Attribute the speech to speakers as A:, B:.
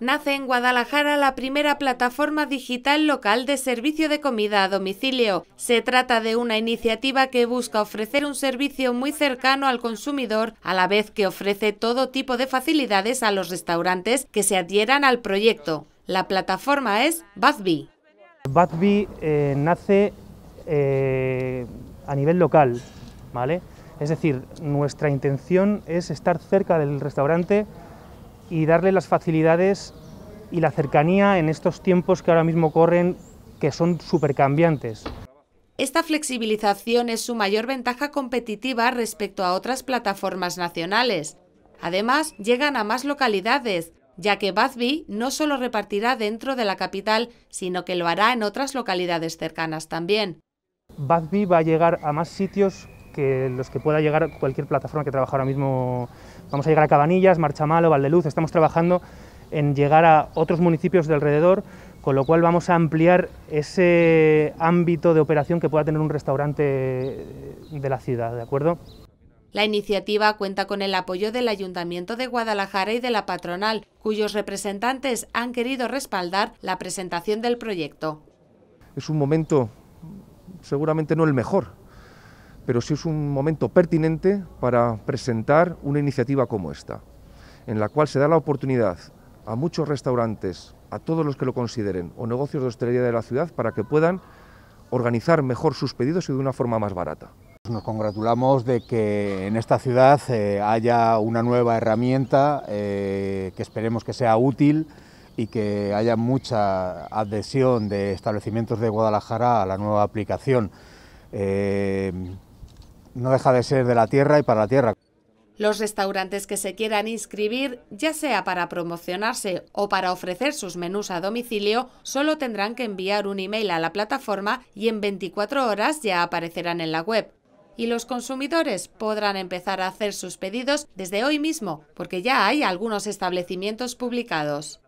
A: Nace en Guadalajara la primera plataforma digital local de servicio de comida a domicilio. Se trata de una iniciativa que busca ofrecer un servicio muy cercano al consumidor, a la vez que ofrece todo tipo de facilidades a los restaurantes que se adhieran al proyecto. La plataforma es Buzzbee.
B: Buzzbee eh, nace eh, a nivel local, ¿vale? Es decir, nuestra intención es estar cerca del restaurante y darle las facilidades y la cercanía en estos tiempos que ahora mismo corren, que son súper cambiantes.
A: Esta flexibilización es su mayor ventaja competitiva respecto a otras plataformas nacionales. Además, llegan a más localidades, ya que Bazby no solo repartirá dentro de la capital, sino que lo hará en otras localidades cercanas también.
B: Bazby va a llegar a más sitios que los que pueda llegar cualquier plataforma que trabaja ahora mismo, vamos a llegar a Cabanillas, Marchamalo, Valdeluz, estamos trabajando en llegar a otros municipios de alrededor, con lo cual vamos a ampliar ese ámbito de operación que pueda tener un restaurante de la ciudad, ¿de acuerdo?
A: La iniciativa cuenta con el apoyo del Ayuntamiento de Guadalajara y de la patronal, cuyos representantes han querido respaldar la presentación del proyecto.
C: Es un momento seguramente no el mejor pero sí es un momento pertinente para presentar una iniciativa como esta, en la cual se da la oportunidad a muchos restaurantes, a todos los que lo consideren, o negocios de hostelería de la
D: ciudad, para que puedan organizar mejor sus pedidos y de una forma más barata. Nos congratulamos de que en esta ciudad eh, haya una nueva herramienta eh, que esperemos que sea útil y que haya mucha adhesión de establecimientos de Guadalajara a la nueva aplicación. Eh, no deja de ser de la tierra y para la tierra.
A: Los restaurantes que se quieran inscribir, ya sea para promocionarse o para ofrecer sus menús a domicilio, solo tendrán que enviar un email a la plataforma y en 24 horas ya aparecerán en la web. Y los consumidores podrán empezar a hacer sus pedidos desde hoy mismo, porque ya hay algunos establecimientos publicados.